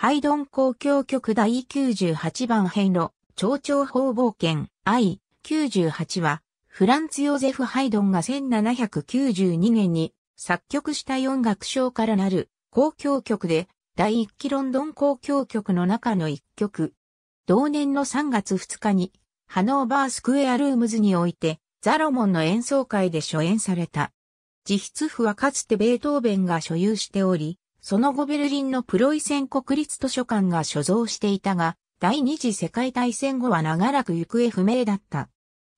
ハイドン公共曲第98番編路、蝶々方冒険、I、98は、フランツ・ヨゼフ・ハイドンが1792年に作曲した4楽章からなる公共曲で、第1期ロンドン公共曲の中の1曲。同年の3月2日に、ハノーバースクエアルームズにおいて、ザロモンの演奏会で初演された。実質譜はかつてベートーベンが所有しており、その後ベルリンのプロイセン国立図書館が所蔵していたが、第二次世界大戦後は長らく行方不明だった。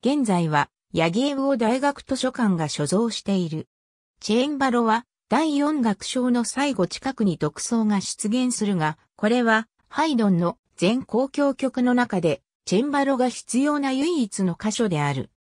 現在は、ヤギエウオ大学図書館が所蔵している。チェーンバロは、第4楽章の最後近くに独創が出現するが、これは、ハイドンの全公共曲の中で、チェンバロが必要な唯一の箇所である。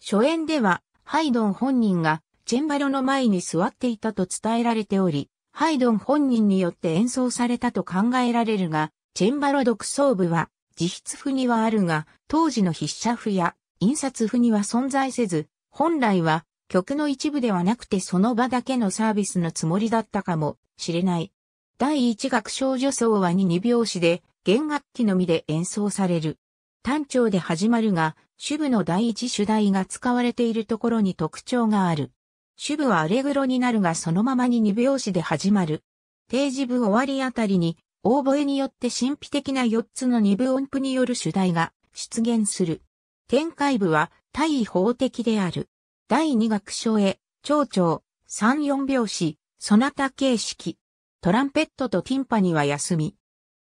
初演では、ハイドン本人が、チェンバロの前に座っていたと伝えられており、ハイドン本人によって演奏されたと考えられるが、チェンバロ独奏部は、自筆譜にはあるが、当時の筆写譜や印刷譜には存在せず、本来は曲の一部ではなくてその場だけのサービスのつもりだったかもしれない。第一楽章女奏はに2拍子で、弦楽器のみで演奏される。単調で始まるが、主部の第一主題が使われているところに特徴がある。主部はアレグロになるがそのままに二拍子で始まる。定時部終わりあたりに、オーボエによって神秘的な四つの二部音符による主題が出現する。展開部は対法的である。第二楽章へ、蝶々、三四拍子、そなた形式。トランペットとティンパニは休み。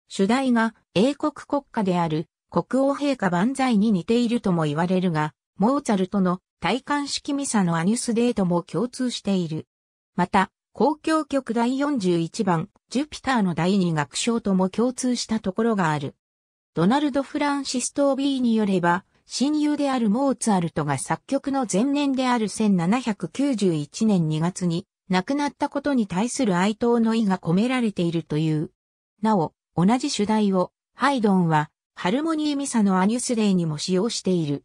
主題が英国国家である国王陛下万歳に似ているとも言われるが、モーツァルトの体冠式ミサのアニュスデートも共通している。また、公共曲第41番、ジュピターの第2楽章とも共通したところがある。ドナルド・フランシス・トービーによれば、親友であるモーツァルトが作曲の前年である1791年2月に亡くなったことに対する哀悼の意が込められているという。なお、同じ主題をハイドンはハルモニーミサのアニュスデーにも使用している。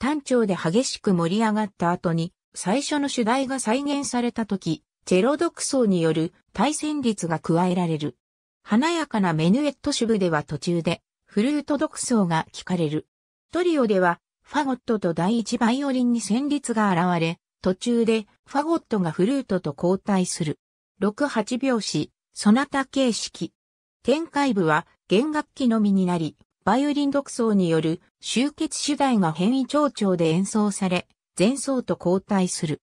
単調で激しく盛り上がった後に、最初の主題が再現された時、チェロ独奏による対戦率が加えられる。華やかなメヌエット支部では途中で、フルート独奏が聞かれる。トリオでは、ファゴットと第一バイオリンに旋律が現れ、途中でファゴットがフルートと交代する。6、8拍子、ソナタ形式。展開部は弦楽器のみになり、バイオリン独奏による集結主題が変異調調で演奏され、前奏と交代する。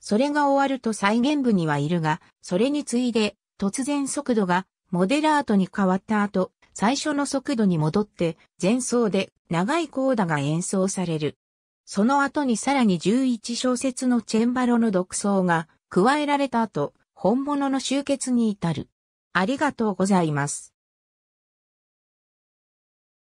それが終わると再現部にはいるが、それに次いで、突然速度がモデラートに変わった後、最初の速度に戻って、前奏で長いコーダが演奏される。その後にさらに11小節のチェンバロの独奏が加えられた後、本物の集結に至る。ありがとうございます。